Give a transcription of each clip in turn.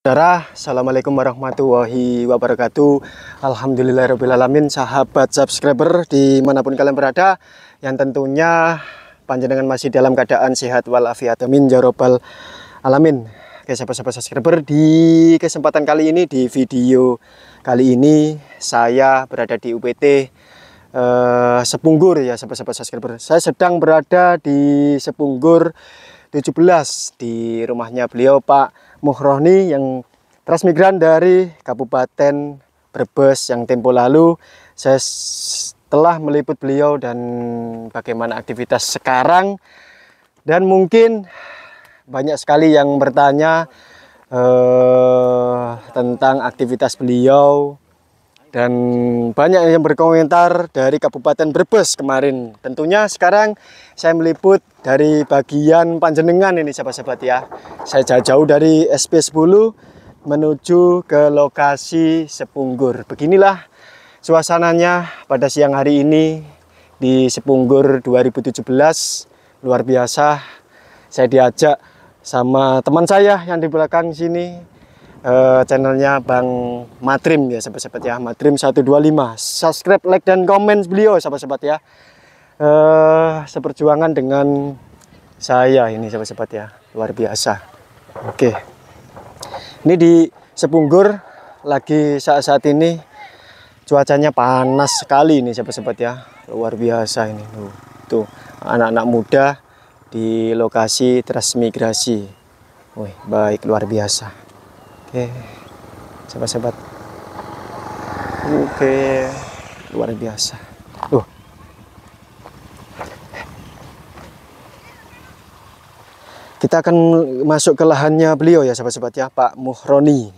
Saudara, Assalamualaikum warahmatullahi wabarakatuh Alhamdulillahirrahmanirrahim Sahabat subscriber dimanapun kalian berada Yang tentunya panjenengan masih dalam keadaan sehat walafiat Amin jarobal ya alamin Oke sahabat-sahabat subscriber di kesempatan kali ini di video kali ini Saya berada di UPT eh, Sepunggur ya sahabat-sahabat subscriber Saya sedang berada di Sepunggur 17 di rumahnya beliau Pak Muhrohni yang transmigran dari Kabupaten Brebes yang tempo lalu saya telah meliput beliau dan bagaimana aktivitas sekarang dan mungkin banyak sekali yang bertanya eh, tentang aktivitas beliau dan banyak yang berkomentar dari Kabupaten Brebes kemarin. Tentunya sekarang saya meliput dari bagian Panjenengan ini sahabat-sahabat ya. Saya jauh-jauh dari SP10 menuju ke lokasi Sepunggur. Beginilah suasananya pada siang hari ini di Sepunggur 2017. Luar biasa. Saya diajak sama teman saya yang di belakang sini uh, channelnya Bang Matrim ya sahabat-sahabat ya Matrim 125 subscribe like dan komen beliau sahabat-sahabat ya uh, seperjuangan dengan saya ini sahabat-sahabat ya luar biasa oke okay. ini di Sepunggur lagi saat-saat ini cuacanya panas sekali ini sahabat-sahabat ya luar biasa ini tuh, anak-anak muda di lokasi transmigrasi Wih, baik luar biasa Oke, sahabat-sahabat, Oke, luar biasa. Kita akan masuk ke lahannya beliau ya sahabat-sahabat ya, Pak Muhroni.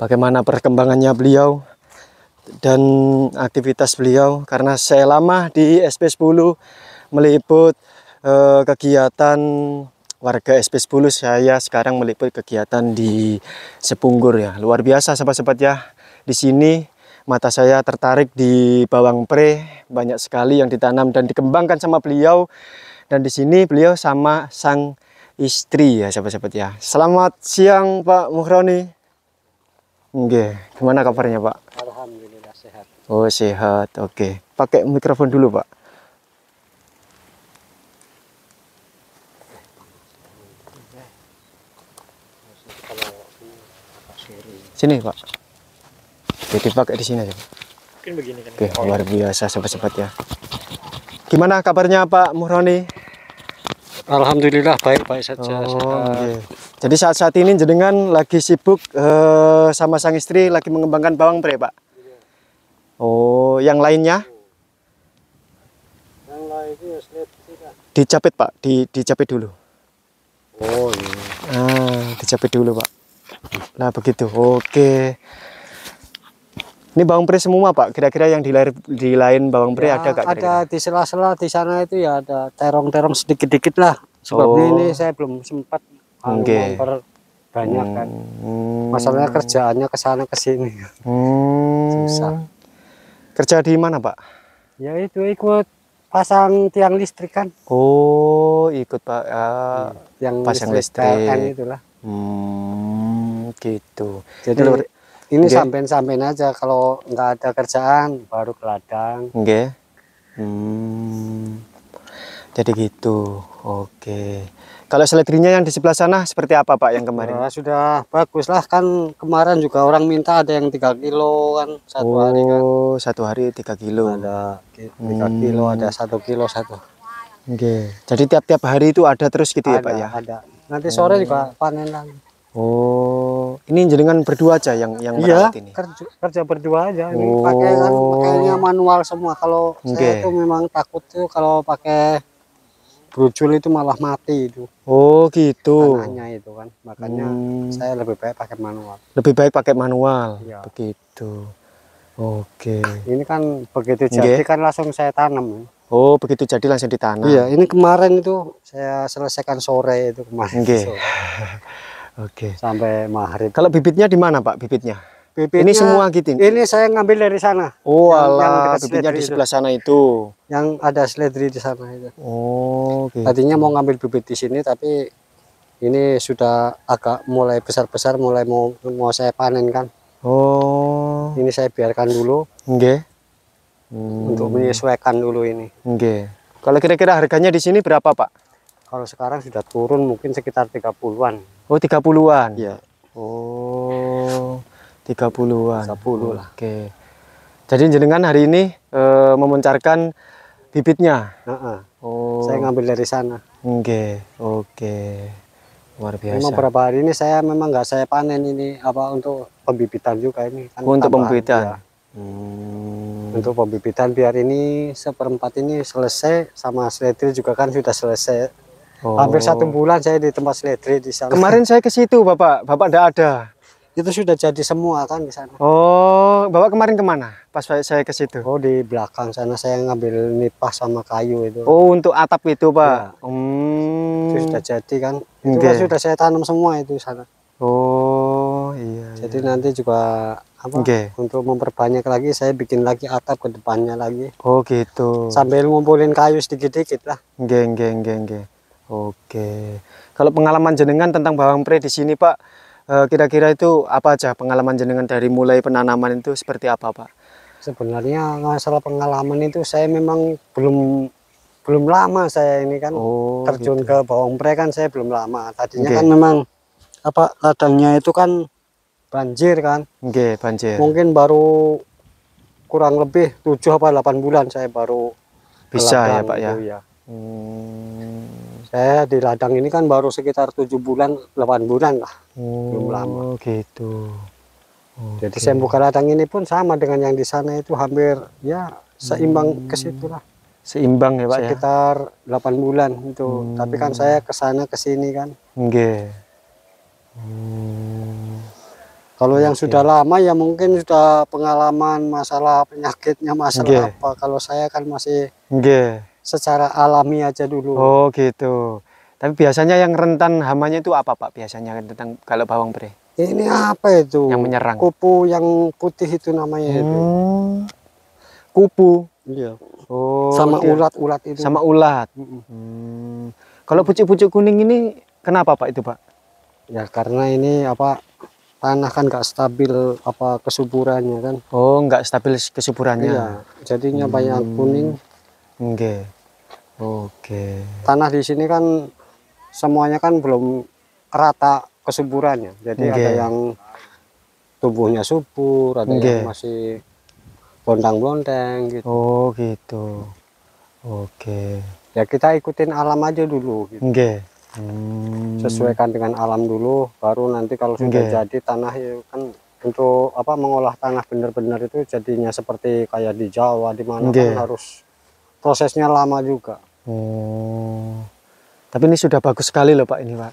Bagaimana perkembangannya beliau dan aktivitas beliau karena saya lama di SP10 meliput eh, kegiatan warga SP 10 saya sekarang meliput kegiatan di Sepunggur ya. Luar biasa sahabat-sahabat ya. Di sini mata saya tertarik di bawang pre, banyak sekali yang ditanam dan dikembangkan sama beliau. Dan di sini beliau sama sang istri ya sahabat-sahabat ya. Selamat siang Pak Muhroni. Oke, gimana kabarnya Pak? Alhamdulillah sehat. Oh sehat, oke. Pakai mikrofon dulu Pak. Sini, Pak. Jadi pakai di sini aja. Mungkin begini kan. Oke, okay, luar biasa cepat-cepat ya. Gimana kabarnya Pak Muhroni? Alhamdulillah baik-baik saja. Oh, okay. Jadi saat-saat ini jenengan lagi sibuk uh, sama sang istri lagi mengembangkan bawang pre, Pak. Iya. Oh, yang lainnya? Yang lainnya Dicapit, Pak. Di dicapit dulu. Oh, iya. Ah, dicapit dulu, Pak. Nah begitu, oke. Ini bawang pre semua pak, kira-kira yang di, lain di lain bawang pre ya, ada gak? Ada di sela-sela di sana itu ya ada terong-terong sedikit-dikit lah. Sebabnya oh. ini saya belum sempat okay. banyak kan. hmm. kan. Masalahnya kerjaannya ke sana ke sini. Hmm. Susah. Kerja di mana pak? Ya itu ikut pasang tiang listrik kan. Oh ikut pak, ah. yang tiang pasang listrik. listrik. itulah. Hmm gitu. Jadi Lur, ini sampein-sampein aja kalau nggak ada kerjaan baru ke ladang. oke Hmm. Jadi gitu. Oke. Kalau seledrinya yang di sebelah sana seperti apa Pak yang kemarin? Nah, sudah bagus lah kan kemarin juga orang minta ada yang tiga kilo kan satu oh, hari kan. satu hari tiga kilo. Ada tiga hmm. kilo, ada satu kilo satu. Oke. Jadi tiap-tiap hari itu ada terus gitu ya, ada, ya Pak ya? Ada. Nanti sore hmm. juga panen lagi. Oh, ini jenengan berdua aja yang yang merawat iya. ini. Kerja, kerja berdua aja. Ini oh. pakai kan pakainya manual semua. Kalau okay. saya itu memang takut tuh kalau pakai brujul itu malah mati itu. Oh, gitu. Tanahnya itu kan. Makanya hmm. saya lebih baik pakai manual. Lebih baik pakai manual. Ya Begitu. Oke. Okay. Ini kan begitu jadi okay. kan langsung saya tanam. Oh, begitu jadi langsung ditanam. Iya, ini kemarin itu saya selesaikan sore itu kemarin. Okay. Oke. Okay. Sampai maharin. Kalau bibitnya di mana Pak bibitnya? Bibitnya, ini semua gitu. Ini saya ngambil dari sana. Oh, yang, alah, bibitnya di sebelah itu. sana itu. Yang ada seledri di sana itu. Oh, Okay. Tadinya mau ngambil bibit di sini tapi ini sudah agak mulai besar-besar, mulai mau mau saya panen kan. Oh. Ini saya biarkan dulu. Nggih. Hmm. Untuk menyesuaikan dulu ini. Nggih. Kalau kira-kira harganya di sini berapa, Pak? Kalau sekarang sudah turun mungkin sekitar 30-an. Oh, 30-an? Iya. Oh, 30-an. puluh lah. Oke. Jadi jenengan hari ini e, eh, memuncarkan bibitnya. Uh -uh. Oh. Saya ngambil dari sana. Oke, okay. oke. Okay. Luar biasa. Memang beberapa hari ini saya memang nggak saya panen ini apa untuk pembibitan juga ini. Kan oh, untuk pembibitan. Ya. Hmm. Untuk pembibitan biar ini seperempat ini selesai sama seletil juga kan sudah selesai Oh. Hampir satu oh. bulan saya di tempat seledri di sana. Kemarin saya ke situ, Bapak. Bapak tidak ada. Itu sudah jadi semua kan di sana. Oh, Bapak kemarin kemana? Pas saya ke situ. Oh, di belakang sana saya ngambil nipah sama kayu itu. Oh, untuk atap itu, Pak. Ya. Hmm. Itu sudah jadi kan. Itu okay. sudah saya tanam semua itu di sana. Oh, iya. Jadi iya. nanti juga apa okay. untuk memperbanyak lagi saya bikin lagi atap ke depannya lagi oh gitu sambil ngumpulin kayu sedikit-sedikit lah Geng-geng-geng-geng. Oke. Kalau pengalaman jenengan tentang bawang pre di sini, Pak, eh, kira-kira itu apa aja pengalaman jenengan dari mulai penanaman itu seperti apa, Pak? Sebenarnya masalah pengalaman itu saya memang belum belum lama saya ini kan oh, terjun gitu. ke bawang pre kan saya belum lama. Tadinya okay. kan memang apa ladangnya itu kan banjir kan? Oke, okay, banjir. Mungkin baru kurang lebih tujuh apa 8 bulan saya baru bisa ya, Pak ya. ya. Hmm saya eh, di ladang ini kan baru sekitar tujuh bulan, delapan bulan lah. Oh, Belum lama. gitu. Okay. Jadi saya buka ladang ini pun sama dengan yang di sana itu hampir ya seimbang hmm. ke situ lah. Seimbang ya Pak ya? Sekitar ya? 8 bulan itu. Hmm. Tapi kan saya ke sana ke sini kan. Nggih. Hmm. Kalau okay. yang sudah lama ya mungkin sudah pengalaman masalah penyakitnya masalah okay. apa. Kalau saya kan masih okay secara alami aja dulu. Oh gitu. Tapi biasanya yang rentan hamanya itu apa Pak biasanya tentang kalau bawang pre? Ini apa itu? Yang menyerang. Kupu yang putih itu namanya hmm. itu. Kupu. Iya. Oh. Sama iya. ulat-ulat itu. Sama ulat. Hmm. Kalau pucuk-pucuk kuning ini kenapa Pak itu Pak? Ya karena ini apa tanah kan nggak stabil apa kesuburannya kan. Oh nggak stabil kesuburannya. Iya. Jadinya hmm. banyak kuning Oke. Oke. Tanah di sini kan semuanya kan belum rata kesuburannya. Jadi Nge. ada yang tubuhnya subur, ada Nge. yang masih bontang-bonteng gitu. Oh, gitu. Oke. Ya kita ikutin alam aja dulu gitu. Nge. Hmm. Sesuaikan dengan alam dulu, baru nanti kalau sudah okay. jadi tanah ya kan untuk apa mengolah tanah benar-benar itu jadinya seperti kayak di Jawa di mana kan harus prosesnya lama juga. Oh. Tapi ini sudah bagus sekali loh Pak ini Pak.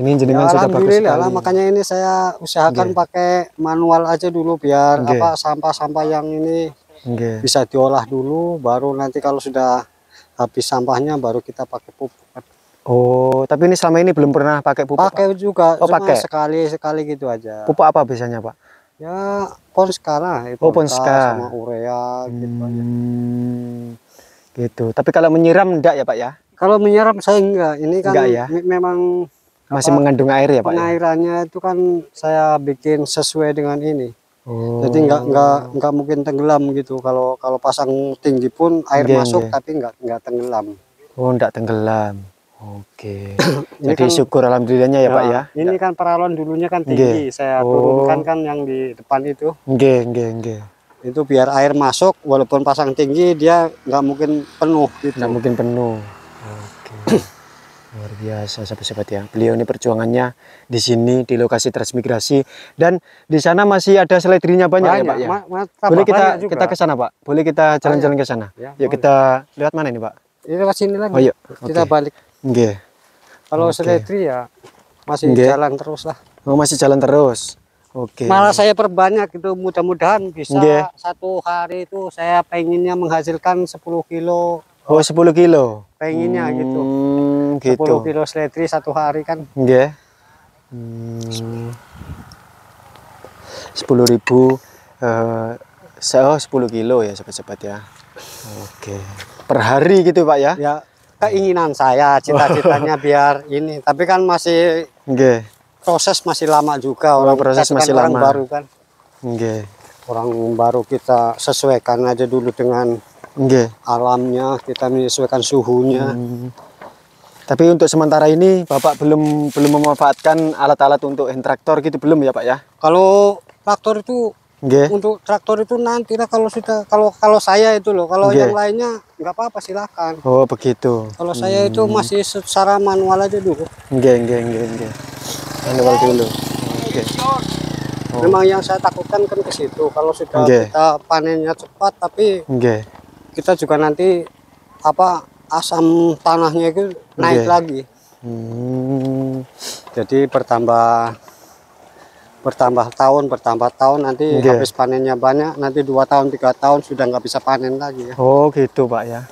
Ini ya, jenengan ya, sudah bagus sekali. Lah, makanya ini saya usahakan okay. pakai manual aja dulu biar okay. apa sampah-sampah yang ini okay. bisa diolah dulu baru nanti kalau sudah habis sampahnya baru kita pakai pupuk. Oh, tapi ini selama ini belum pernah pakai pupuk. Pakai juga, oh, cuma pakai. sekali sekali gitu aja. Pupuk apa biasanya, Pak? Ya, Ponska lah, oh, Ponska sama urea hmm. gitu aja. Hmm. Gitu. Tapi kalau menyiram enggak ya, Pak ya? Kalau menyiram saya enggak. Ini kan enggak, ya? memang masih apa, mengandung air ya, Pak. Ya? Pengairannya ya? itu kan saya bikin sesuai dengan ini. Oh. Jadi enggak enggak nggak mungkin tenggelam gitu. Kalau kalau pasang tinggi pun air iya, masuk iya. tapi enggak enggak tenggelam. Oh, enggak tenggelam. Oke. ini Jadi kan, syukur alhamdulillahnya ya, ya Pak ya. Ah, ini kan paralon dulunya kan tinggi. Saya oh. turunkan kan yang di depan itu. Nggih, nggih, nggih itu biar air masuk walaupun pasang tinggi dia nggak mungkin penuh gitu. nggak mungkin penuh oke luar biasa sahabat-sahabat ya beliau ini perjuangannya di sini di lokasi transmigrasi dan di sana masih ada seledrinya banyak, ya, banyak ya pak ya ma boleh kita juga. kita ke sana pak boleh kita oh, iya. jalan-jalan ke sana ya, yuk kita lihat mana ini pak ini lewat sini lagi oh, yuk. Iya. kita balik Oke Okay. kalau okay. seledri ya masih okay. jalan terus lah oh, masih jalan terus Oke. Okay. Malah saya perbanyak itu mudah-mudahan bisa yeah. satu hari itu saya pengennya menghasilkan 10 kilo. Oh, 10 kilo. Pengennya hmm, gitu. gitu. 10 kilo seledri satu hari kan. Iya. Yeah. Hmm. ribu eh uh, oh 10 kilo ya sobat-sobat ya. Oke. Per hari gitu Pak ya? Ya, keinginan saya cita-citanya biar ini tapi kan masih okay proses masih lama juga oh, orang proses kan masih orang lama. baru kan. Okay. Orang baru kita sesuaikan aja dulu dengan okay. alamnya, kita menyesuaikan suhunya. Hmm. Tapi untuk sementara ini Bapak belum belum memanfaatkan alat-alat untuk hand traktor gitu belum ya Pak ya? Kalau traktor itu okay. untuk traktor itu nanti lah kalau sudah kalau kalau saya itu loh kalau okay. yang lainnya nggak apa-apa silakan. Oh begitu. Kalau hmm. saya itu masih secara manual aja dulu. Enggak enggak enggak enggak manual dulu oke okay. oh. memang yang saya takutkan kan ke situ kalau sudah okay. kita panennya cepat tapi okay. kita juga nanti apa asam tanahnya itu naik okay. lagi hmm. jadi bertambah bertambah tahun bertambah tahun nanti okay. habis panennya banyak nanti dua tahun tiga tahun sudah nggak bisa panen lagi ya. oh gitu pak ya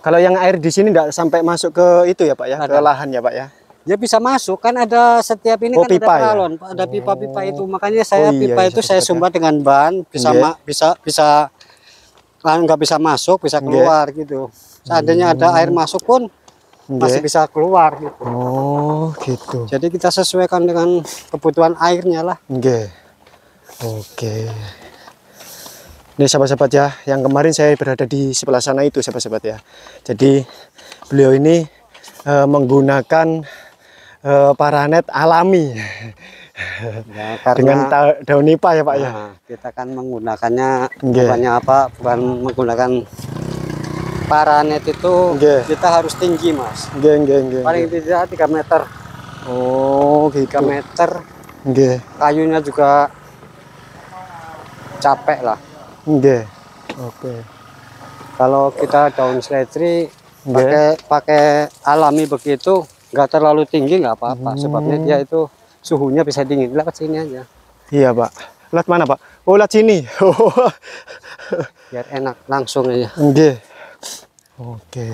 kalau yang air di sini nggak sampai masuk ke itu ya pak ya Ada. ke lahan ya pak ya Ya bisa masuk kan ada setiap ini oh, kan pipa, ada galon ya? ada pipa-pipa itu oh. makanya saya oh, iya, pipa iya, itu saya sumbat ya. dengan ban bisa yeah. ma bisa bisa ah, nggak bisa masuk bisa keluar yeah. gitu seandainya ada air hmm. masuk pun yeah. masih bisa keluar gitu oh gitu jadi kita sesuaikan dengan kebutuhan airnya lah Oke. oke ini sahabat-sahabat ya yang kemarin saya berada di sebelah sana itu sahabat-sahabat ya jadi beliau ini e, menggunakan uh, paranet alami ya, karena, dengan daun nipah ya pak ya? nah, ya kita kan menggunakannya okay. bukannya apa bukan menggunakan paranet itu okay. kita harus tinggi mas okay, okay, okay, paling tidak 3 meter oh gitu. 3 meter okay. kayunya juga capek lah okay. oke okay. kalau kita daun seledri pakai pakai alami begitu nggak terlalu tinggi nggak apa-apa hmm. sebabnya dia itu suhunya bisa dingin lewat sini aja iya pak lewat mana pak oh lewat sini biar enak langsung aja oke oke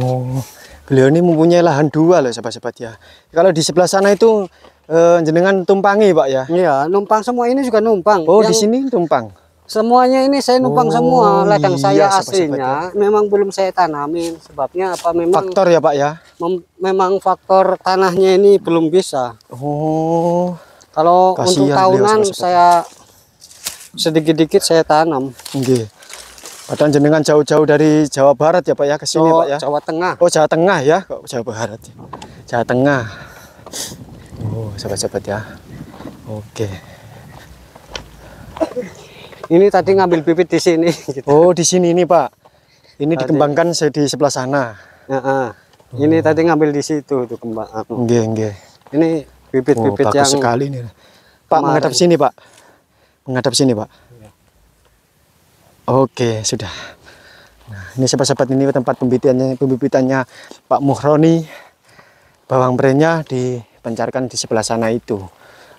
oh beliau ini mempunyai lahan dua loh sahabat-sahabat ya kalau di sebelah sana itu eh, jenengan tumpangi pak ya iya numpang semua ini juga numpang oh yang... di sini tumpang Semuanya ini saya numpang oh, semua ladang iya, saya aslinya memang belum saya tanamin sebabnya apa memang faktor ya Pak ya memang faktor tanahnya ini belum bisa Oh kalau untuk tahunan dia, saya sedikit sedikit saya tanam Oke. Padahal jenengan jauh-jauh dari Jawa Barat ya Pak ya ke sini oh, Pak ya Jawa Tengah Oh Jawa Tengah ya kok Jawa Barat ya? Jawa Tengah Oh sahabat-sahabat ya Oke okay. Ini tadi ngambil bibit di sini. Gitu. Oh, di sini ini Pak. Ini tadi. dikembangkan di sebelah sana. Ya, uh. Hmm. Ini tadi ngambil di situ tuh kembang. nge, nge. Ini bibit-bibit oh, yang sekali ini. Pak kemarin. menghadap sini Pak. Menghadap sini Pak. Iya. Oke, sudah. Nah, ini sahabat-sahabat ini tempat pembibitannya pembibitannya Pak Muhroni. Bawang brandnya dipancarkan di sebelah sana itu.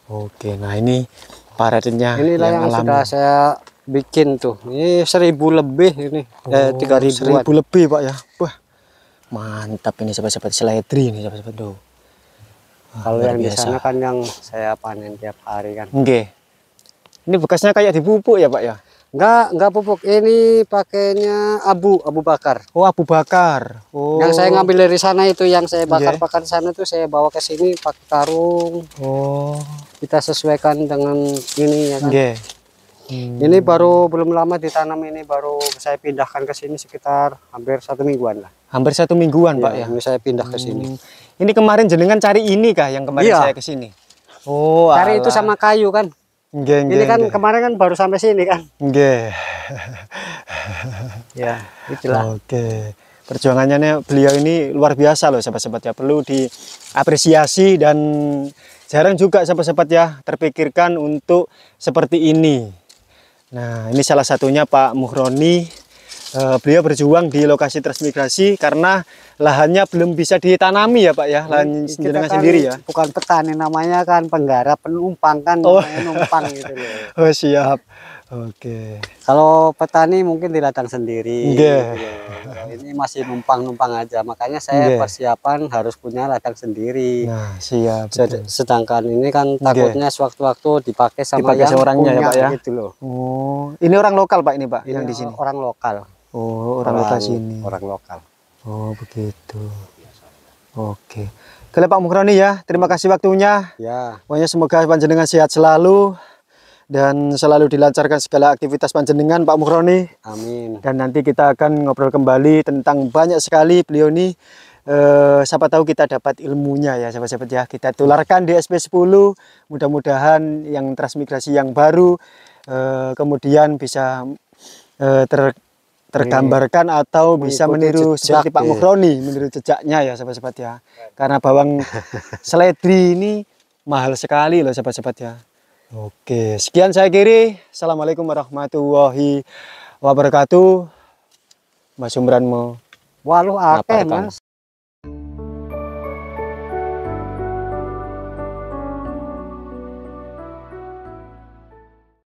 Oke, nah ini Paretnya ini yang, yang sudah saya bikin tuh. Ini seribu lebih ini. Eh, oh, eh, tiga ribu. Seribu lebih pak ya. Wah mantap ini sahabat-sahabat seledri ini sahabat-sahabat tuh. Kalau yang biasa. biasanya kan yang saya panen tiap hari kan. Oke. Okay. Ini bekasnya kayak dipupuk ya pak ya? Enggak, enggak pupuk. Ini pakainya abu, abu bakar. Oh, abu bakar. Oh. Yang saya ngambil dari sana itu yang saya iya. bakar pakan yeah. sana itu saya bawa ke sini pakai karung. Oh. Kita sesuaikan dengan ini ya kan. Yeah. Hmm. Ini baru belum lama ditanam ini baru saya pindahkan ke sini sekitar hampir satu mingguan lah. Hampir satu mingguan pak iya, ya. saya pindah ke sini. Hmm. Ini kemarin jenengan cari ini kah yang kemarin yeah. saya ke sini? Oh. Cari alah. itu sama kayu kan? Nge, nge, Ini kan nge. kemarin kan baru sampai sini kan. Nge. ya, itulah. Oke. Perjuangannya nih beliau ini luar biasa loh sahabat-sahabat ya. Perlu diapresiasi dan jarang juga sahabat-sahabat ya terpikirkan untuk seperti ini. Nah, ini salah satunya Pak Muhroni Eh, beliau berjuang di lokasi transmigrasi karena lahannya belum bisa ditanami ya Pak ya, lahan jenengan kan sendiri ya. Bukan petani namanya kan penggarap, penumpang kan oh. numpang gitu loh. Oh siap. Oke. Kalau petani mungkin di ladang sendiri. Yeah. Gitu ini masih numpang-numpang aja. Makanya saya yeah. persiapan harus punya ladang sendiri. Nah, siap. Betul. Sedangkan ini kan takutnya yeah. sewaktu-waktu dipakai sama dipakai yang orangnya ya, Pak ya. Gitu loh. Oh, ini orang lokal Pak ini Pak ini yang iya, di sini. Orang lokal. Oh, orang, lokal sini. Orang lokal. Oh, begitu. Oke. Kalau Pak Mukroni ya, terima kasih waktunya. Ya. Pokoknya semoga panjenengan sehat selalu dan selalu dilancarkan segala aktivitas panjenengan Pak Mukroni. Amin. Dan nanti kita akan ngobrol kembali tentang banyak sekali beliau ini eh, siapa tahu kita dapat ilmunya ya sahabat-sahabat ya kita tularkan di SP10 mudah-mudahan yang transmigrasi yang baru eh, kemudian bisa eh, ter tergambarkan ini iya. atau bisa meniru jejak, seperti Pak ya. Mukroni meniru jejaknya ya sahabat-sahabat ya iya. karena bawang seledri ini mahal sekali loh sahabat-sahabat ya oke sekian saya kiri assalamualaikum warahmatullahi wabarakatuh Mas mau walau apa mas